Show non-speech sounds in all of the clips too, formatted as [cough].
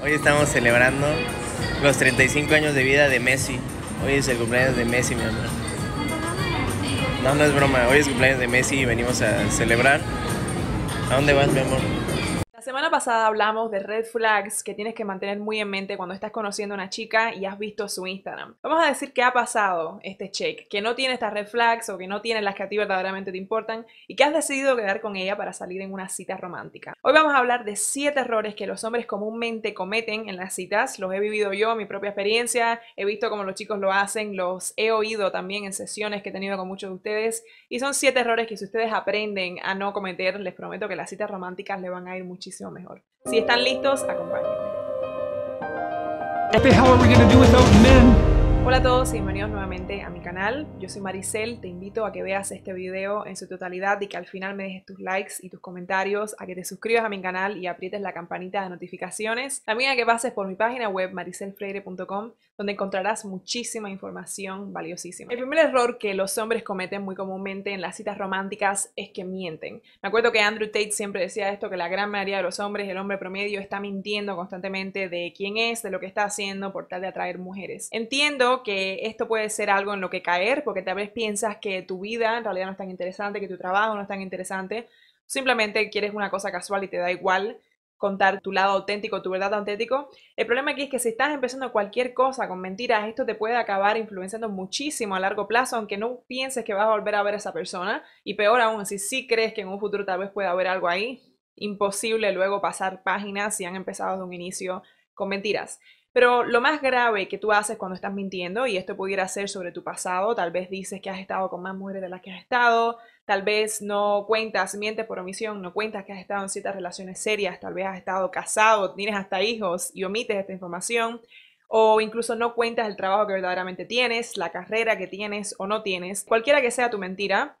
Hoy estamos celebrando los 35 años de vida de Messi. Hoy es el cumpleaños de Messi, mi amor. No, no es broma. Hoy es el cumpleaños de Messi y venimos a celebrar. ¿A dónde vas, mi amor? semana pasada hablamos de red flags que tienes que mantener muy en mente cuando estás conociendo a una chica y has visto su Instagram. Vamos a decir que ha pasado este check, que no tiene estas red flags o que no tiene las que a ti verdaderamente te importan y que has decidido quedar con ella para salir en una cita romántica. Hoy vamos a hablar de siete errores que los hombres comúnmente cometen en las citas. Los he vivido yo, mi propia experiencia, he visto cómo los chicos lo hacen, los he oído también en sesiones que he tenido con muchos de ustedes y son siete errores que si ustedes aprenden a no cometer, les prometo que las citas románticas le van a ir muchísimo mejor. Si están listos, acompáñenme. Este, Hola a todos y bienvenidos nuevamente a mi canal. Yo soy Maricel, te invito a que veas este video en su totalidad y que al final me dejes tus likes y tus comentarios, a que te suscribas a mi canal y aprietes la campanita de notificaciones. También a que pases por mi página web maricelfreire.com donde encontrarás muchísima información valiosísima. El primer error que los hombres cometen muy comúnmente en las citas románticas es que mienten. Me acuerdo que Andrew Tate siempre decía esto, que la gran mayoría de los hombres, el hombre promedio, está mintiendo constantemente de quién es, de lo que está haciendo por tal de atraer mujeres. Entiendo que esto puede ser algo en lo que caer, porque tal vez piensas que tu vida en realidad no es tan interesante, que tu trabajo no es tan interesante, simplemente quieres una cosa casual y te da igual contar tu lado auténtico, tu verdad auténtico. El problema aquí es que si estás empezando cualquier cosa con mentiras, esto te puede acabar influenciando muchísimo a largo plazo, aunque no pienses que vas a volver a ver a esa persona. Y peor aún, si sí crees que en un futuro tal vez pueda haber algo ahí, imposible luego pasar páginas si han empezado desde un inicio con mentiras. Pero lo más grave que tú haces cuando estás mintiendo, y esto pudiera ser sobre tu pasado, tal vez dices que has estado con más mujeres de las que has estado, Tal vez no cuentas, mientes por omisión, no cuentas que has estado en ciertas relaciones serias, tal vez has estado casado, tienes hasta hijos y omites esta información, o incluso no cuentas el trabajo que verdaderamente tienes, la carrera que tienes o no tienes, cualquiera que sea tu mentira,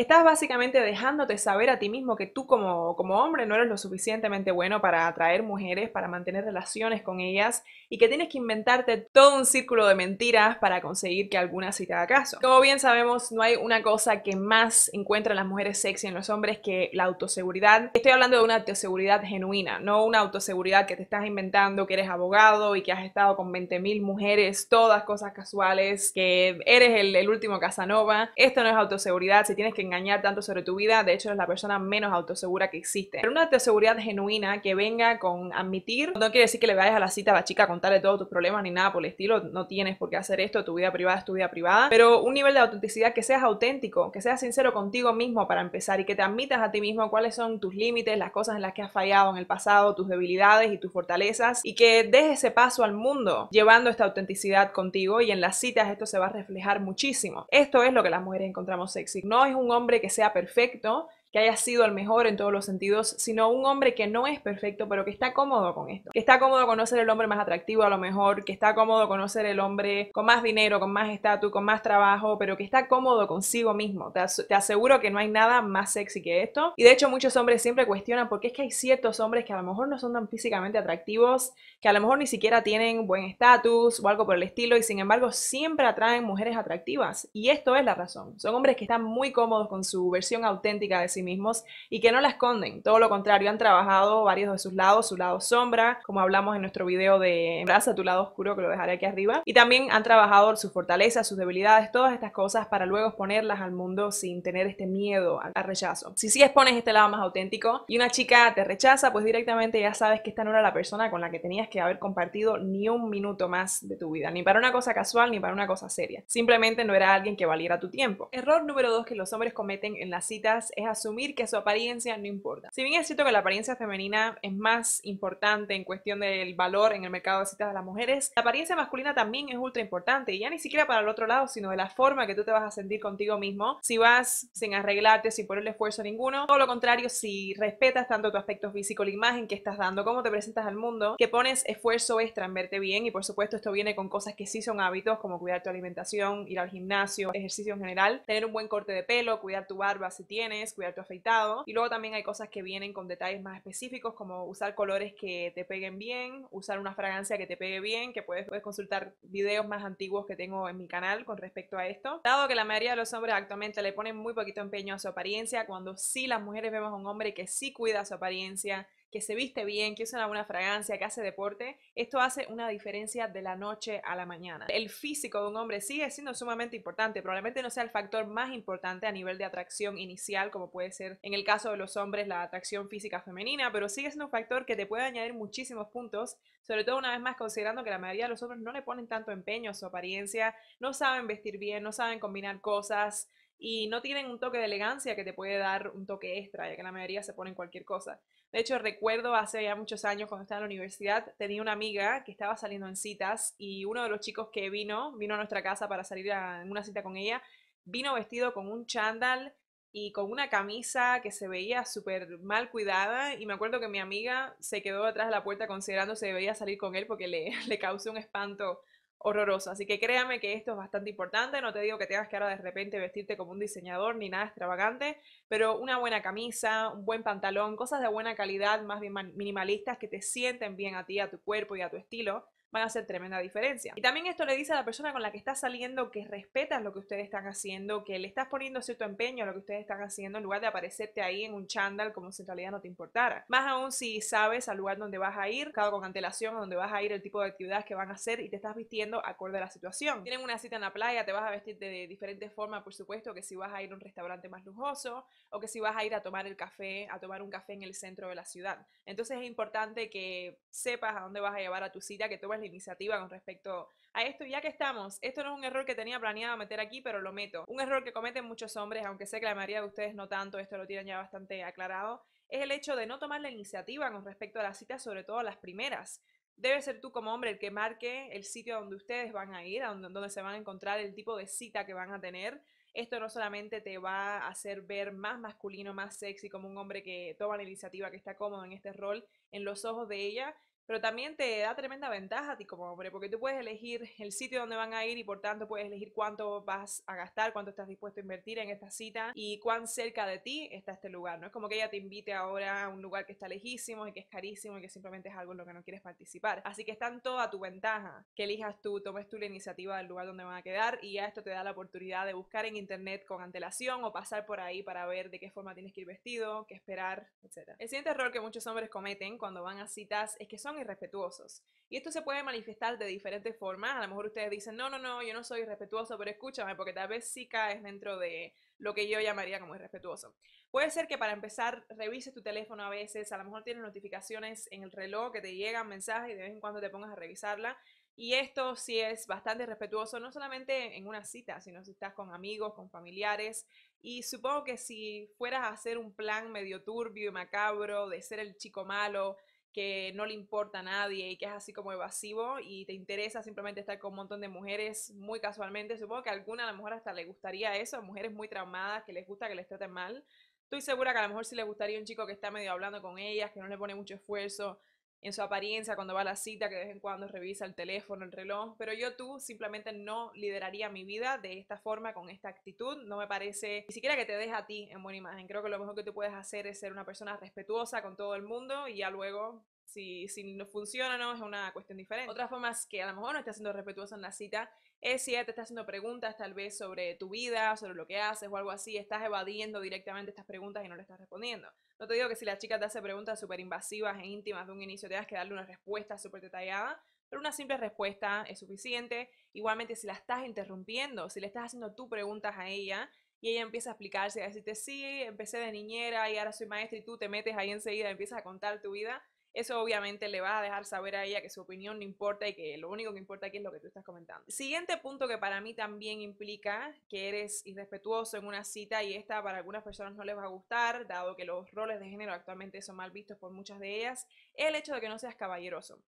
Estás básicamente dejándote saber a ti mismo que tú como, como, hombre no eres lo suficientemente bueno para atraer mujeres, para mantener relaciones con ellas y que tienes que inventarte todo un círculo de mentiras para conseguir que alguna sí te haga caso. Como bien sabemos, no hay una cosa que más encuentran las mujeres sexy en los hombres que la autoseguridad. Estoy hablando de una autoseguridad genuina, no una autoseguridad que te estás inventando, que eres abogado y que has estado con 20.000 mujeres, todas cosas casuales, que eres el, el último Casanova. Esto no es autoseguridad, si tienes que engañar tanto sobre tu vida, de hecho eres la persona menos autosegura que existe. Pero una autoseguridad genuina que venga con admitir, no quiere decir que le vayas a la cita a la chica a contarle todos tus problemas ni nada por el estilo, no tienes por qué hacer esto, tu vida privada es tu vida privada, pero un nivel de autenticidad que seas auténtico, que seas sincero contigo mismo para empezar y que te admitas a ti mismo cuáles son tus límites, las cosas en las que has fallado en el pasado, tus debilidades y tus fortalezas y que des ese paso al mundo llevando esta autenticidad contigo y en las citas esto se va a reflejar muchísimo. Esto es lo que las mujeres encontramos sexy. No es un hombre que sea perfecto, que haya sido el mejor en todos los sentidos, sino un hombre que no es perfecto, pero que está cómodo con esto. Que está cómodo con ser el hombre más atractivo a lo mejor, que está cómodo con ser el hombre con más dinero, con más estatus, con más trabajo, pero que está cómodo consigo mismo. Te, aseguro que no hay nada más sexy que esto. Y de hecho muchos hombres siempre cuestionan porque es que hay ciertos hombres que a lo mejor no son tan físicamente atractivos, que a lo mejor ni siquiera tienen buen estatus o algo por el estilo, y sin embargo siempre atraen mujeres atractivas. Y esto es la razón. Son hombres que están muy cómodos con su versión auténtica de sí mismos y que no la esconden. Todo lo contrario, han trabajado varios de sus lados, su lado sombra, como hablamos en nuestro video de Embraza, tu lado oscuro, que lo dejaré aquí arriba. Y también han trabajado sus fortalezas, sus debilidades, todas estas cosas para luego exponerlas al mundo sin tener este miedo al rechazo. Si sí expones este lado más auténtico y una chica te rechaza, pues directamente ya sabes que esta no era la persona con la que tenías que haber compartido ni un minuto más de tu vida, ni para una cosa casual ni para una cosa seria. Simplemente no era alguien que valiera tu tiempo. Error número dos que los hombres cometen en las citas es asumir que su apariencia no importa. Si bien es cierto que la apariencia femenina es más importante en cuestión del valor en el mercado de citas de las mujeres, la apariencia masculina también es ultra importante, y ya ni siquiera para el otro lado, sino de la forma que tú te vas a sentir contigo mismo, si vas sin arreglarte, sin ponerle esfuerzo ninguno, todo lo contrario, si respetas tanto tu aspecto físico, la imagen que estás dando, cómo te presentas al mundo, que pones esfuerzo extra en verte bien, y por supuesto esto viene con cosas que sí son hábitos, como cuidar tu alimentación, ir al gimnasio, ejercicio en general, tener un buen corte de pelo, cuidar tu barba si tienes, cuidar tu afeitado. Y luego también hay cosas que vienen con detalles más específicos, como usar colores que te peguen bien, usar una fragancia que te pegue bien, que puedes, puedes consultar videos más antiguos que tengo en mi canal con respecto a esto. Dado que la mayoría de los hombres actualmente le ponen muy poquito empeño a su apariencia, cuando sí las mujeres vemos a un hombre que sí cuida su apariencia, que se viste bien, que usa una buena fragancia, que hace deporte, esto hace una diferencia de la noche a la mañana. El físico de un hombre sigue siendo sumamente importante, probablemente no sea el factor más importante a nivel de atracción inicial, como puede ser en el caso de los hombres la atracción física femenina, pero sigue siendo un factor que te puede añadir muchísimos puntos, sobre todo una vez más considerando que la mayoría de los hombres no le ponen tanto empeño a su apariencia, no saben vestir bien, no saben combinar cosas, y no tienen un toque de elegancia que te puede dar un toque extra, ya que la mayoría se ponen cualquier cosa. De hecho, recuerdo hace ya muchos años cuando estaba en la universidad, tenía una amiga que estaba saliendo en citas y uno de los chicos que vino, vino a nuestra casa para salir en una cita con ella, vino vestido con un chándal y con una camisa que se veía súper mal cuidada y me acuerdo que mi amiga se quedó atrás de la puerta considerando si debía salir con él porque le, [laughs] le causó un espanto horroroso. Así que créame que esto es bastante importante. No te digo que tengas que ahora de repente vestirte como un diseñador ni nada extravagante, pero una buena camisa, un buen pantalón, cosas de buena calidad, más bien minimalistas que te sienten bien a ti, a tu cuerpo y a tu estilo van a hacer tremenda diferencia. Y también esto le dice a la persona con la que estás saliendo que respetas lo que ustedes están haciendo, que le estás poniendo cierto empeño a lo que ustedes están haciendo en lugar de aparecerte ahí en un chándal como si en realidad no te importara. Más aún si sabes al lugar donde vas a ir, cada con antelación a donde vas a ir, el tipo de actividades que van a hacer y te estás vistiendo acorde a la situación. Tienen una cita en la playa, te vas a vestir de diferentes formas, por supuesto, que si vas a ir a un restaurante más lujoso o que si vas a ir a tomar el café, a tomar un café en el centro de la ciudad. Entonces es importante que sepas a dónde vas a llevar a tu cita, que tomes la iniciativa con respecto a esto. ya que estamos, esto no es un error que tenía planeado meter aquí, pero lo meto. Un error que cometen muchos hombres, aunque sé que la mayoría de ustedes no tanto, esto lo tienen ya bastante aclarado, es el hecho de no tomar la iniciativa con respecto a las citas, sobre todo las primeras. Debe ser tú como hombre el que marque el sitio donde ustedes van a ir, a donde, donde se van a encontrar, el tipo de cita que van a tener. Esto no solamente te va a hacer ver más masculino, más sexy, como un hombre que toma la iniciativa, que está cómodo en este rol, en los ojos de ella, pero también te da tremenda ventaja a ti como hombre, porque tú puedes elegir el sitio donde van a ir y por tanto puedes elegir cuánto vas a gastar, cuánto estás dispuesto a invertir en esta cita y cuán cerca de ti está este lugar. No es como que ella te invite ahora a un lugar que está lejísimo y que es carísimo y que simplemente es algo en lo que no quieres participar. Así que es tanto a tu ventaja que elijas tú, tomes tú la iniciativa del lugar donde van a quedar y ya esto te da la oportunidad de buscar en internet con antelación o pasar por ahí para ver de qué forma tienes que ir vestido, qué esperar, etc. El siguiente error que muchos hombres cometen cuando van a citas es que son respetuosos. Y esto se puede manifestar de diferentes formas. A lo mejor ustedes dicen, no, no, no, yo no soy respetuoso, pero escúchame, porque tal vez sí caes dentro de lo que yo llamaría como irrespetuoso. Puede ser que para empezar revises tu teléfono a veces, a lo mejor tienes notificaciones en el reloj que te llegan mensajes y de vez en cuando te pongas a revisarla. Y esto sí es bastante respetuoso, no solamente en una cita, sino si estás con amigos, con familiares. Y supongo que si fueras a hacer un plan medio turbio y macabro de ser el chico malo, que no le importa a nadie y que es así como evasivo y te interesa simplemente estar con un montón de mujeres muy casualmente. Supongo que a alguna a lo mejor hasta le gustaría eso, mujeres muy traumadas que les gusta que les traten mal. Estoy segura que a lo mejor sí le gustaría un chico que está medio hablando con ellas, que no le pone mucho esfuerzo, en su apariencia cuando va a la cita, que de vez en cuando revisa el teléfono, el reloj, pero yo tú simplemente no lideraría mi vida de esta forma, con esta actitud, no me parece ni siquiera que te deja a ti en buena imagen, creo que lo mejor que tú puedes hacer es ser una persona respetuosa con todo el mundo y ya luego... Si, si no funciona, no, es una cuestión diferente. Otras formas que a lo mejor no estás siendo respetuosa en la cita es si ella te está haciendo preguntas tal vez sobre tu vida, sobre lo que haces o algo así, estás evadiendo directamente estas preguntas y no le estás respondiendo. No te digo que si la chica te hace preguntas súper invasivas e íntimas de un inicio, te que darle una respuesta súper detallada, pero una simple respuesta es suficiente. Igualmente, si la estás interrumpiendo, si le estás haciendo tú preguntas a ella y ella empieza a explicarse, a decirte, sí, empecé de niñera y ahora soy maestra y tú te metes ahí enseguida, empiezas a contar tu vida, eso obviamente le va a dejar saber a ella que su opinión no importa y que lo único que importa aquí es lo que tú estás comentando. Siguiente punto que para mí también implica que eres irrespetuoso en una cita y esta para algunas personas no les va a gustar, dado que los roles de género actualmente son mal vistos por muchas de ellas, el hecho de que no seas caballeroso.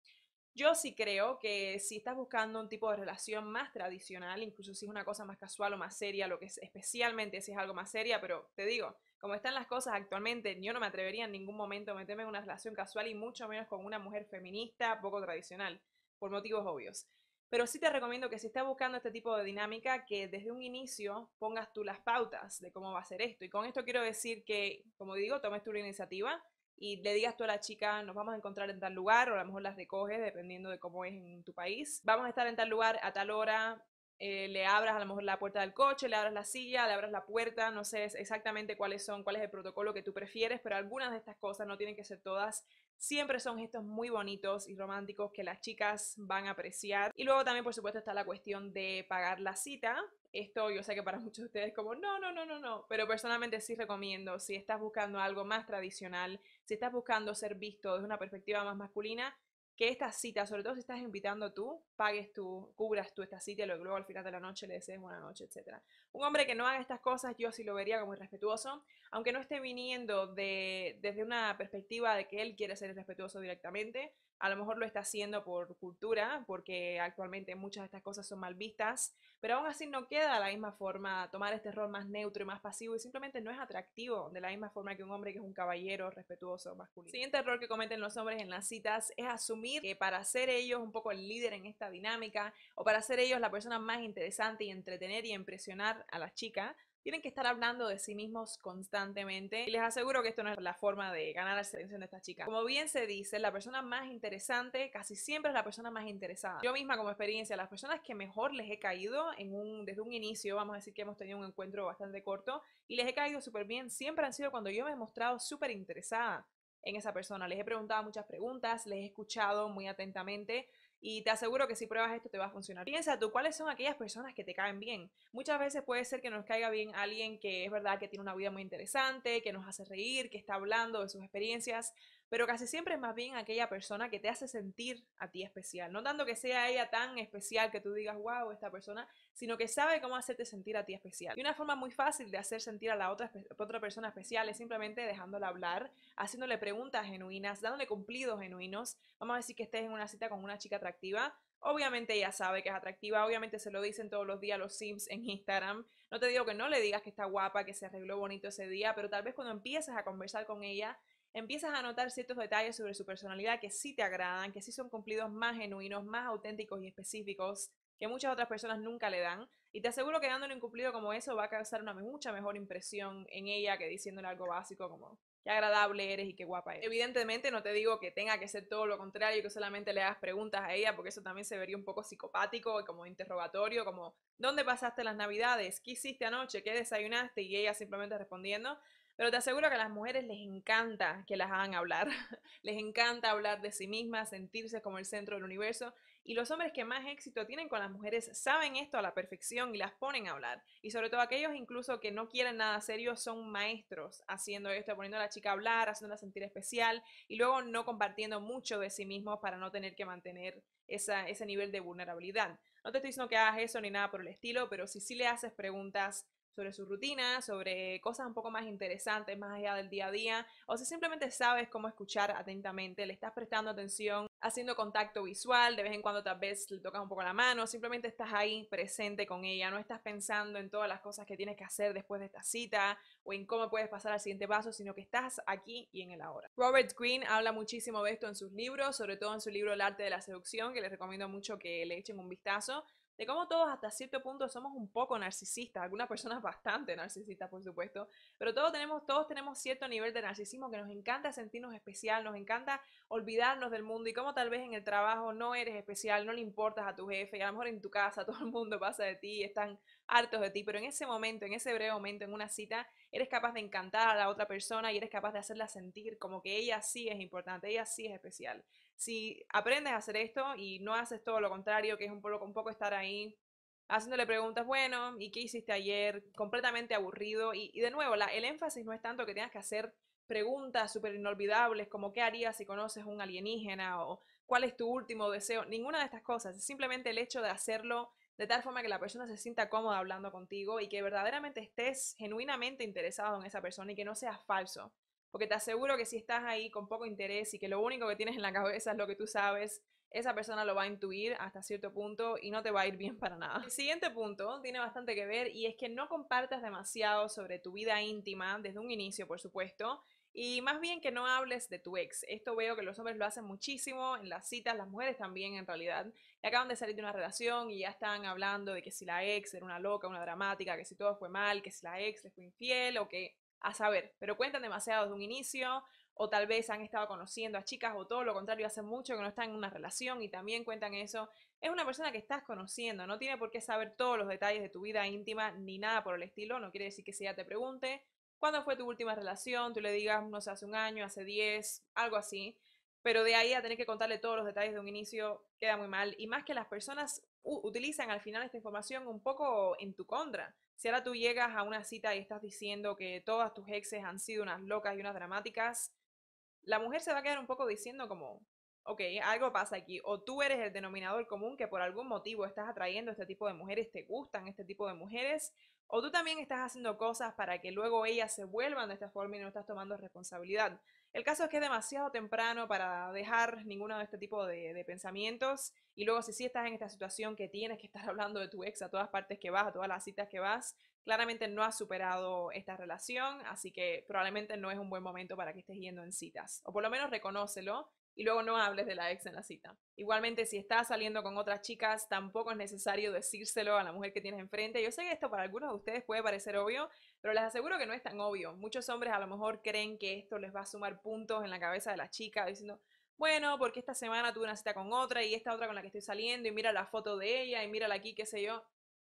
Yo sí creo que si estás buscando un tipo de relación más tradicional, incluso si es una cosa más casual o más seria, lo que es especialmente si es algo más seria, pero te digo, como están las cosas actualmente, yo no me atrevería en ningún momento a meterme en una relación casual y mucho menos con una mujer feminista poco tradicional, por motivos obvios. Pero sí te recomiendo que si estás buscando este tipo de dinámica, que desde un inicio pongas tú las pautas de cómo va a ser esto. Y con esto quiero decir que, como digo, tomes tu la iniciativa, y le digas tú a la chica, nos vamos a encontrar en tal lugar, o a lo mejor las recoges dependiendo de cómo es en tu país. Vamos a estar en tal lugar a tal hora, eh, le abras a lo mejor la puerta del coche, le abras la silla, le abras la puerta, no sé exactamente cuáles son, cuál es el protocolo que tú prefieres, pero algunas de estas cosas no tienen que ser todas. Siempre son gestos muy bonitos y románticos que las chicas van a apreciar. Y luego también, por supuesto, está la cuestión de pagar la cita. Esto yo sé que para [laughs] muchos de ustedes como, no, no, no, no, no, pero personalmente sí recomiendo, si estás buscando algo más tradicional, si estás buscando ser visto desde una perspectiva más masculina, que esta cita, sobre todo si estás invitando tú, pagues tú, cubras tú esta cita y luego al final de la noche le desees buena noche, etc. Un hombre que no haga estas cosas yo sí lo vería como irrespetuoso, aunque no esté viniendo desde una perspectiva de que él quiere ser irrespetuoso directamente, a lo mejor lo está haciendo por cultura, porque actualmente muchas de estas cosas son mal vistas, pero aún así no queda la misma forma tomar este rol más neutro y más pasivo y simplemente no es atractivo de la misma forma que un hombre que es un caballero respetuoso masculino. Siguiente error que cometen los hombres en las citas es asumir que para ser ellos un poco el líder en esta dinámica o para ser ellos la persona más interesante y entretener y impresionar a la chica, tienen que estar hablando de sí mismos constantemente. Y les aseguro que esto no es la forma de ganar la atención de estas chicas. Como bien se dice, la persona más interesante casi siempre es la persona más interesada. Yo misma como experiencia, las personas que mejor les he caído desde un inicio, vamos a decir que hemos tenido un encuentro bastante corto y les he caído súper bien, siempre han sido cuando yo me he mostrado súper interesada en esa persona. Les he preguntado muchas preguntas, les he escuchado muy atentamente, y te aseguro que si pruebas esto te va a funcionar. Piensa tú, ¿cuáles son aquellas personas que te caen bien? Muchas veces puede ser que nos caiga bien alguien que es verdad que tiene una vida muy interesante, que nos hace reír, que está hablando de sus experiencias, pero casi siempre es más bien aquella persona que te hace sentir a ti especial. No tanto que sea ella tan especial que tú digas, wow, esta persona, sino que sabe cómo hacerte sentir a ti especial. Y una forma muy fácil de hacer sentir a la otra, otra persona especial es simplemente dejándola hablar, haciéndole preguntas genuinas, dándole cumplidos genuinos. Vamos a decir que estés en una cita con una chica atractiva, Obviamente ella sabe que es atractiva, obviamente se lo dicen todos los días los Sims en Instagram. No te digo que no le digas que está guapa, que se arregló bonito ese día, pero tal vez cuando empiezas a conversar con ella, Empiezas a notar ciertos detalles sobre su personalidad que sí te agradan, que sí son cumplidos más genuinos, más auténticos y específicos que muchas otras personas nunca le dan. Y te aseguro que dándole un cumplido como eso va a causar una mucha mejor impresión en ella que diciéndole algo básico como qué agradable eres y qué guapa eres. Evidentemente no te digo que tenga que ser todo lo contrario, que solamente le hagas preguntas a ella, porque eso también se vería un poco psicopático y como interrogatorio, como ¿dónde pasaste las navidades? ¿Qué hiciste anoche? ¿Qué desayunaste? Y ella simplemente respondiendo. Pero te aseguro que a las mujeres les encanta que las hagan hablar, [laughs] les encanta hablar de sí mismas, sentirse como el centro del universo. Y los hombres que más éxito tienen con las mujeres saben esto a la perfección y las ponen a hablar. Y sobre todo aquellos incluso que no quieren nada serio son maestros haciendo esto, poniendo a la chica a hablar, haciéndola sentir especial y luego no compartiendo mucho de sí mismos para no tener que mantener esa, ese nivel de vulnerabilidad. No te estoy diciendo que hagas eso ni nada por el estilo, pero si sí le haces preguntas sobre su rutina, sobre cosas un poco más interesantes, más allá del día a día, o si simplemente sabes cómo escuchar atentamente, le estás prestando atención, haciendo contacto visual, de vez en cuando tal vez le tocas un poco la mano, simplemente estás ahí presente con ella, no estás pensando en todas las cosas que tienes que hacer después de esta cita o en cómo puedes pasar al siguiente paso, sino que estás aquí y en el ahora. Robert Greene habla muchísimo de esto en sus libros, sobre todo en su libro El arte de la seducción, que les recomiendo mucho que le echen un vistazo de cómo todos hasta cierto punto somos un poco narcisistas, algunas personas [laughs] bastante narcisistas, por supuesto, pero todos tenemos, todos tenemos cierto nivel de narcisismo que nos encanta sentirnos especial, nos encanta olvidarnos del mundo y cómo tal vez en el trabajo no eres especial, no le importas a tu jefe, y a lo mejor en tu casa [laughs] todo el mundo pasa de ti, están hartos de ti, pero en ese momento, en ese breve momento, en una cita, eres capaz de encantar a la otra persona y eres capaz de hacerla sentir como que ella sí es importante, ella sí es especial si aprendes a hacer esto y no haces todo lo contrario, que es un poco, poco estar ahí haciéndole preguntas, bueno, ¿y qué hiciste ayer? Completamente aburrido. Y, de nuevo, la, el énfasis no es tanto que tengas que hacer preguntas súper inolvidables como qué harías si conoces un alienígena o cuál es tu último deseo, ninguna de estas cosas, es simplemente el hecho de hacerlo de tal forma que la persona se sienta cómoda hablando contigo y que verdaderamente estés genuinamente interesado en esa persona y que no seas falso. Porque te aseguro que si estás ahí con poco interés y que lo único que tienes en la cabeza es lo que tú sabes, esa persona lo va a intuir hasta cierto punto y no te va a ir bien para nada. El siguiente punto tiene bastante que ver y es que no compartas demasiado sobre tu vida íntima desde un inicio, por supuesto. Y más bien que no hables de tu ex. Esto veo que los hombres lo hacen muchísimo en las citas, las mujeres también en realidad. acaban de salir de una relación y ya están hablando de que si la ex era una loca, una dramática, que si todo fue mal, que si la ex le fue infiel o que a saber, pero cuentan demasiado de un inicio o tal vez han estado conociendo a chicas o todo lo contrario, hace mucho que no están en una relación y también cuentan eso. Es una persona que estás conociendo, no tiene por qué saber todos los detalles de tu vida íntima ni nada por el estilo, no quiere decir que si ella te pregunte cuándo fue tu última relación, tú le digas, no sé, hace un año, hace diez, algo así, pero de ahí a tener que contarle todos los detalles de un inicio queda muy mal y más que las personas utilizan al final esta información un poco en tu contra. Si ahora tú llegas a una cita y estás diciendo que todas tus exes han sido unas locas y unas dramáticas, la mujer se va a quedar un poco diciendo como, ok, algo pasa aquí, o tú eres el denominador común que por algún motivo estás atrayendo a este tipo de mujeres, te gustan este tipo de mujeres, o tú también estás haciendo cosas para que luego ellas se vuelvan de esta forma y no estás tomando responsabilidad. El caso es que es demasiado temprano para dejar ninguno de este tipo de, pensamientos y luego si sí estás en esta situación que tienes que estar [laughs] hablando de tu ex a todas partes que vas, a todas las citas que vas, claramente no has superado esta relación, así que probablemente no es un buen momento para que estés yendo en citas. O por lo menos reconócelo y luego no hables de la ex en la cita. Igualmente, si estás saliendo con otras chicas, tampoco es necesario decírselo a la mujer que tienes enfrente. Yo sé que esto para algunos de ustedes puede parecer obvio, pero les aseguro que no es tan obvio. Muchos hombres a lo mejor creen que esto les va a sumar puntos en la cabeza de la chica, diciendo, bueno, porque esta semana tuve una cita con otra y esta otra con la que estoy saliendo y mira la foto de ella y mírala aquí, qué sé yo.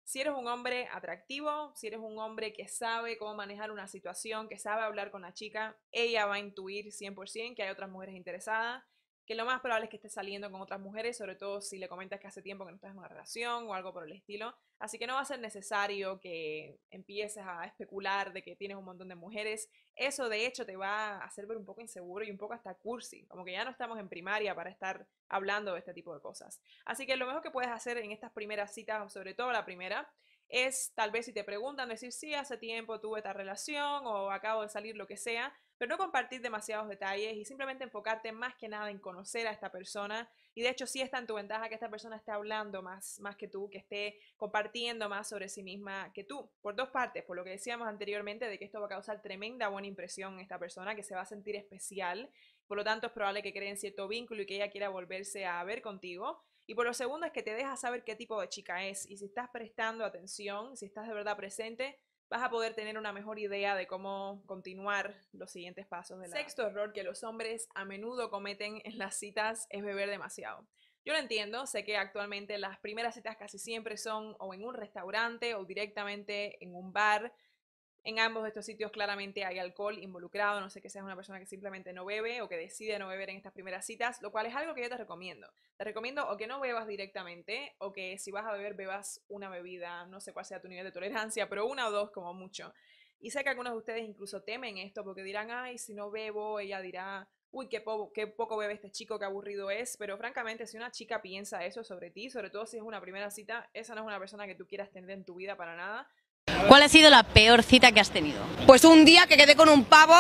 Si eres un hombre atractivo, si eres un hombre que sabe cómo manejar una situación, que sabe hablar con la chica, ella va a intuir 100% que hay otras mujeres interesadas que lo más probable es que estés saliendo con otras mujeres, sobre todo si le comentas que hace tiempo que no estás en una relación o algo por el estilo. Así que no va a ser necesario que empieces a especular de que tienes un montón de mujeres. Eso de hecho te va a hacer ver un poco inseguro y un poco hasta cursi, como que ya no estamos en primaria para estar hablando de este tipo de cosas. Así que lo mejor que puedes hacer en estas primeras citas, sobre todo la primera, es tal vez si te preguntan decir, sí, hace tiempo tuve esta relación o acabo de salir, lo que sea, pero no compartir demasiados detalles y simplemente enfocarte más que nada en conocer a esta persona. Y de hecho sí está en tu ventaja que esta persona esté hablando más, más que tú, que esté compartiendo más sobre sí misma que tú, por dos partes, por lo que decíamos anteriormente de que esto va a causar tremenda buena impresión en esta persona, que se va a sentir especial, por lo tanto es probable que creen cierto vínculo y que ella quiera volverse a ver contigo. Y por lo segundo es que te deja saber qué tipo de chica es y si estás prestando atención, si estás de verdad presente, vas a poder tener una mejor idea de cómo continuar los siguientes pasos de Sexto error que los hombres a menudo cometen en las citas es beber demasiado. Yo lo entiendo, sé que actualmente las primeras citas casi siempre son o en un restaurante o directamente en un bar, en ambos de estos sitios claramente hay alcohol involucrado, no sé que seas una persona que simplemente no bebe o que decide no beber en estas primeras citas, lo cual es algo que yo te recomiendo. Te recomiendo o que no bebas directamente o que si vas a beber bebas una bebida, no sé cuál sea tu nivel de tolerancia, pero una o dos como mucho. Y sé que algunos de ustedes incluso temen esto porque dirán, ay, si no bebo, ella dirá, uy, qué, qué poco bebe este chico, qué aburrido es. Pero francamente, si una chica piensa eso sobre ti, sobre todo si es una primera cita, esa no es una persona que tú quieras tener en tu vida para nada ¿Cuál ha sido la peor cita que has tenido? Pues un día que quedé con un pavo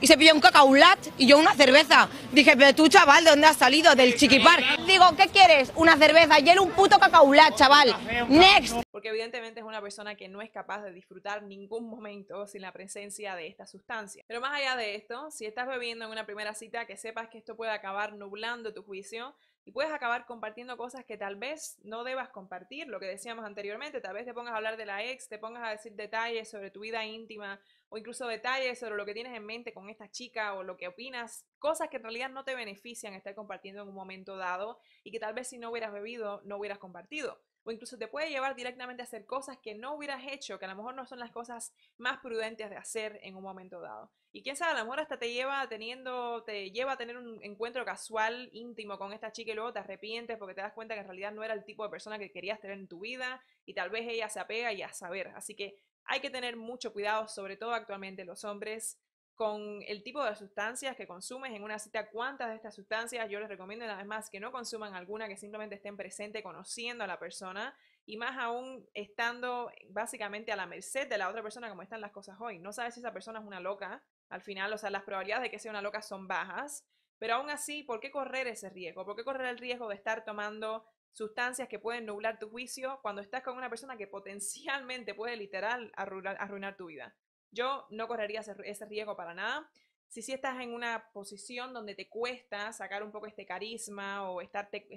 y se pidió un cacaulat y yo una cerveza. Dije, pero tú, chaval, ¿de dónde has salido? Del chiquipar. Digo, ¿qué quieres? Una cerveza y él un puto cacaulat, chaval. Next. Porque evidentemente es una persona que no es capaz de disfrutar ningún momento sin la presencia de esta sustancia. Pero más allá de esto, si estás bebiendo en una primera cita, que sepas que esto puede acabar nublando tu juicio y puedes acabar compartiendo cosas que tal vez no debas compartir, lo que decíamos anteriormente, tal vez te pongas a hablar de la ex, te pongas a decir detalles sobre tu vida íntima o incluso detalles sobre lo que tienes en mente con esta chica o lo que opinas, cosas que en realidad no te benefician estar compartiendo en un momento dado y que tal vez si no hubieras bebido no hubieras compartido o incluso te puede llevar directamente a hacer cosas que no hubieras hecho, que a lo mejor no son las cosas más prudentes de hacer en un momento dado. Y quién sabe, a lo mejor hasta te lleva teniendo, te lleva a tener un encuentro casual, íntimo con esta chica y luego te arrepientes porque te das cuenta que en realidad no era el tipo de persona que querías tener en tu vida y tal vez ella se apega y a saber. Así que hay que tener mucho cuidado, sobre todo actualmente los hombres, con el tipo de sustancias que consumes en una cita, cuántas de estas sustancias. Yo les recomiendo además vez más que no consuman alguna, que simplemente estén presente conociendo a la persona y más aún estando básicamente a la merced de la otra persona como están las cosas hoy. No sabes si esa persona es una loca, al final, o sea, las probabilidades de que sea una loca son bajas, pero aún así, ¿por qué correr ese riesgo? ¿Por qué correr el riesgo de estar tomando sustancias que pueden nublar tu juicio cuando estás con una persona que potencialmente puede literal arruinar tu vida? Yo no correría ese, riesgo para nada. Si si estás en una posición donde te cuesta sacar un poco este carisma o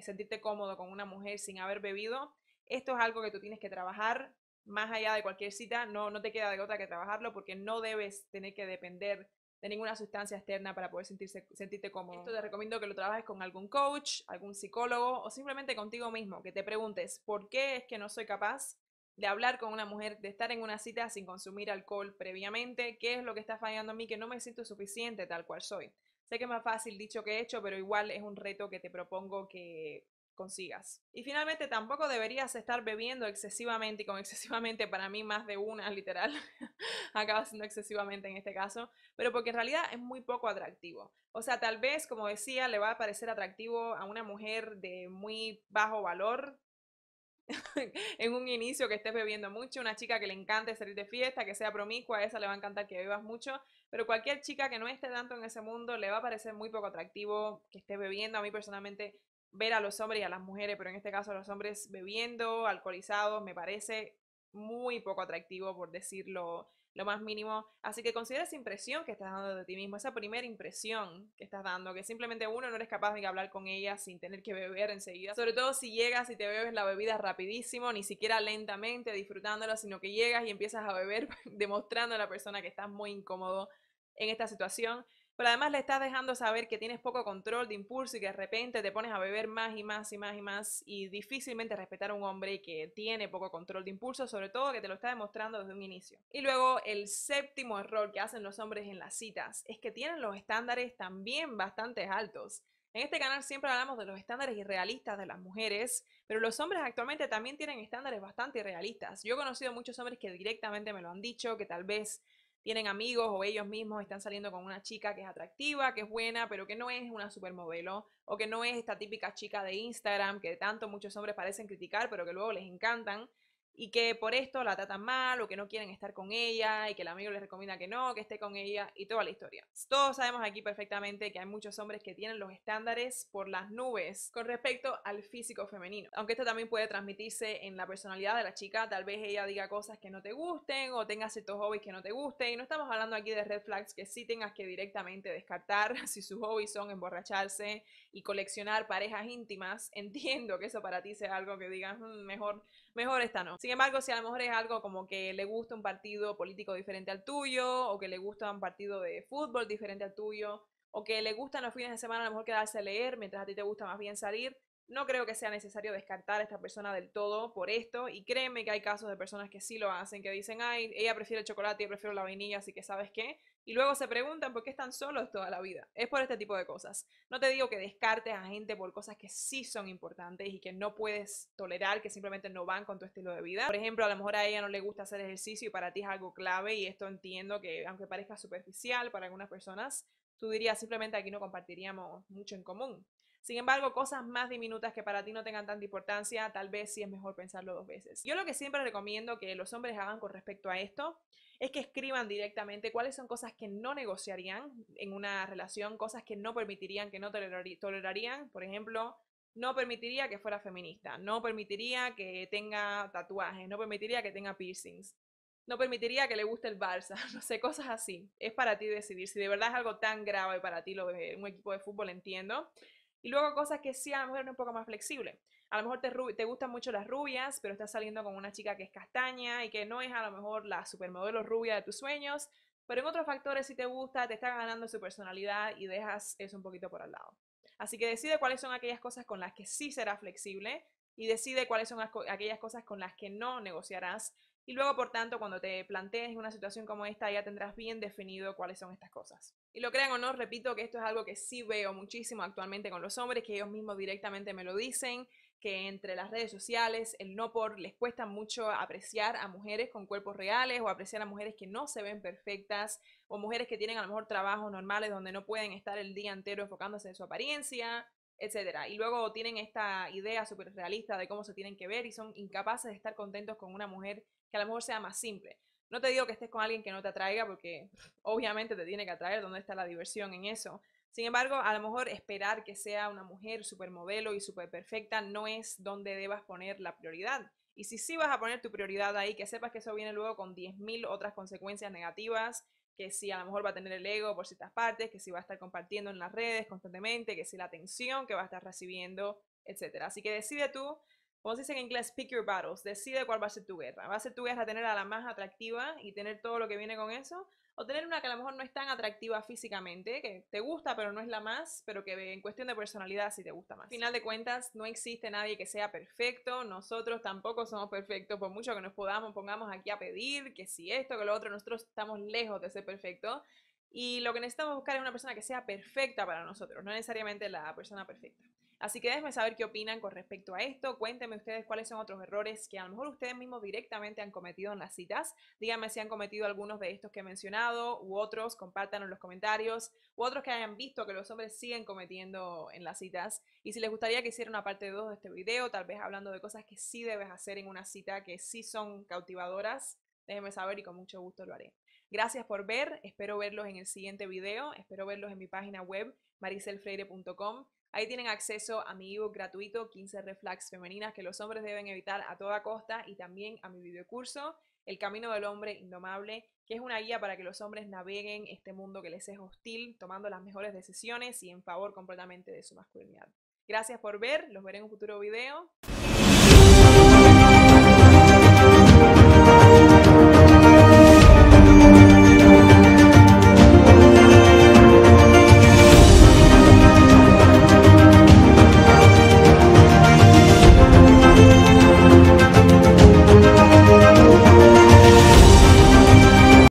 sentirte cómodo con una mujer sin haber bebido, esto es algo que tú tienes que trabajar más allá de cualquier cita, no, te queda de otra que trabajarlo porque no debes tener que depender de ninguna sustancia externa para poder sentirse, sentirte cómodo. Esto te recomiendo que lo trabajes con algún coach, algún psicólogo o simplemente contigo mismo, que te preguntes por qué es que no soy capaz de hablar con una mujer, de estar en una cita sin consumir alcohol previamente, qué es lo que está fallando a mí, que no me siento suficiente tal cual soy. Sé que es más fácil dicho que hecho, pero igual es un reto que te propongo que consigas. Y finalmente, tampoco deberías estar bebiendo excesivamente, y con [laughs] excesivamente para mí más de una, literal, [laughs] acaba siendo excesivamente en este caso, pero porque en realidad es muy poco atractivo. O sea, tal vez, como decía, le va a parecer atractivo a una mujer de muy bajo valor, [laughs] en un inicio que estés bebiendo mucho, una chica que le encante salir de fiesta, que sea promiscua, a esa le va a encantar que bebas mucho, pero cualquier chica que no esté tanto en ese mundo le va a parecer muy poco atractivo que estés bebiendo. A mí personalmente ver a los hombres y a las mujeres, pero en este caso a los hombres bebiendo, alcoholizados, me parece muy poco atractivo por decirlo lo más mínimo. Así que considera esa impresión que estás dando de ti mismo, esa primera impresión que estás dando, que simplemente uno no eres capaz de hablar con ella sin tener que beber enseguida. Sobre todo si llegas y te bebes la bebida rapidísimo, ni siquiera lentamente disfrutándola, sino que llegas y empiezas a beber [laughs] demostrando a la persona que estás muy incómodo en esta situación pero además le estás dejando saber que tienes poco control de impulso y que de repente te pones a beber más y más y más y más y difícilmente respetar a un hombre que tiene poco control de impulso, sobre todo que te lo está demostrando desde un inicio. Y luego el séptimo error que hacen los hombres en las citas es que tienen los estándares también bastante altos. En este canal siempre hablamos de los estándares irrealistas de las mujeres, pero los hombres actualmente también tienen estándares bastante irrealistas. Yo he conocido muchos hombres que directamente me lo han dicho, que tal vez tienen amigos o ellos mismos están saliendo con una chica que es atractiva, que es buena, pero que no es una supermodelo o que no es esta típica chica de Instagram que tanto muchos hombres parecen criticar, pero que luego les encantan y que por esto la tratan mal o que no quieren estar con ella y que el amigo les recomienda que no, que esté con ella y toda la historia. Todos sabemos aquí perfectamente que hay muchos hombres que tienen los estándares por las nubes con respecto al físico femenino. Aunque esto también puede transmitirse en la personalidad de la chica, tal vez ella diga cosas que no te gusten o tenga ciertos hobbies que no te gusten. Y no estamos hablando aquí de red flags que sí tengas que directamente descartar [laughs] si sus hobbies son emborracharse y coleccionar parejas íntimas. [laughs] Entiendo que eso para ti sea algo que digas, mm, mejor, mejor esta no sin embargo, si a lo mejor es algo como que le gusta un partido político diferente al tuyo, o que le gusta un partido de fútbol diferente al tuyo, o que le gustan los fines de semana a lo mejor quedarse a leer, mientras a ti te gusta más bien salir, no creo que sea necesario descartar a esta persona del todo por esto. Y créeme que hay casos de personas que sí lo hacen, que dicen, ay, ella prefiere el chocolate, yo prefiero la vainilla, así que sabes qué, y luego se preguntan por qué están solos toda la vida. Es por este tipo de cosas. No te digo que descartes a gente por cosas que sí son importantes y que no puedes tolerar, que simplemente no van con tu estilo de vida. Por ejemplo, a lo mejor a ella no le gusta hacer ejercicio y para ti es algo clave y esto entiendo que aunque parezca superficial para algunas personas, tú dirías simplemente aquí no compartiríamos mucho en común. Sin embargo, cosas más diminutas que para ti no tengan tanta importancia, tal vez sí es mejor pensarlo dos veces. Yo lo que siempre recomiendo que los hombres hagan con respecto a esto es que escriban directamente cuáles son cosas que no negociarían en una relación, cosas que no permitirían, que no tolerarían. Por ejemplo, no permitiría que fuera feminista, no permitiría que tenga tatuajes, no permitiría que tenga piercings, no permitiría que le guste el Barça, [laughs] no sé, cosas así. Es para ti decidir si de verdad es algo tan grave para ti lo de un equipo de fútbol, entiendo. Y luego cosas que sí a un poco más flexibles a lo mejor te, te gustan mucho las rubias, pero estás saliendo con una chica que es castaña y que no es a lo mejor la supermodelo rubia de tus sueños, pero en otros factores si te gusta, te está ganando su personalidad y dejas eso un poquito por al lado. Así que decide cuáles son aquellas cosas con las que sí serás flexible y decide cuáles son aquellas cosas con las que no negociarás. Y luego, por tanto, cuando te plantees una situación como esta, ya tendrás bien definido cuáles son estas cosas. Y lo crean o no, repito que esto es algo que sí veo muchísimo actualmente con los hombres, que ellos mismos directamente me lo dicen que entre las redes sociales, el no por, les cuesta mucho apreciar a mujeres con cuerpos reales o apreciar a mujeres que no se ven perfectas o mujeres que tienen a lo mejor trabajos normales donde no pueden estar el día entero enfocándose en su apariencia, etcétera. Y luego tienen esta idea súper realista de cómo se tienen que ver y son incapaces de estar contentos con una mujer que a lo mejor sea más simple. No te digo que estés con alguien que no te atraiga porque obviamente te tiene que atraer, ¿dónde está la diversión en eso? Sin embargo, a lo mejor esperar que sea una mujer supermodelo y super perfecta no es donde debas poner la prioridad. Y si sí vas a poner tu prioridad ahí, que sepas que eso viene luego con 10.000 otras consecuencias negativas, que si a lo mejor va a tener el ego por ciertas partes, que si va a estar compartiendo en las redes constantemente, que si la atención que va a estar recibiendo, etc. Así que decide tú, como se dice en inglés, pick your battles, decide cuál va a ser tu guerra. ¿Va a ser tu guerra tener a la más atractiva y tener todo lo que viene con eso? o tener una que a lo mejor no es tan atractiva físicamente, que te gusta pero no es la más, pero que en cuestión de personalidad sí te gusta más. Final de cuentas, no existe nadie que sea perfecto, nosotros tampoco somos perfectos, por mucho que nos podamos, pongamos aquí a pedir que si esto, que lo otro, nosotros estamos lejos de ser perfectos. Y lo que necesitamos buscar es una persona que sea perfecta para nosotros, no necesariamente la persona perfecta. Así que déjenme saber qué opinan con respecto a esto. Cuéntenme ustedes cuáles son otros errores que a lo mejor ustedes mismos directamente han cometido en las citas. Díganme si han cometido algunos de estos que he mencionado u otros, compartan en los comentarios, u otros que hayan visto que los hombres siguen cometiendo en las citas. Y si les gustaría que hiciera una parte 2 de este video, tal vez hablando de cosas que sí debes hacer en una cita, que sí son cautivadoras, déjenme saber y con mucho gusto lo haré. Gracias por ver, espero verlos en el siguiente video, espero verlos en mi página web mariselfreire.com Ahí tienen acceso a mi ebook gratuito 15 reflex femeninas que los hombres deben evitar a toda costa y también a mi videocurso El camino del hombre indomable, que es una guía para que los hombres naveguen este mundo que les es hostil, tomando las mejores decisiones y en favor completamente de su masculinidad. Gracias por ver, los veré en un futuro video.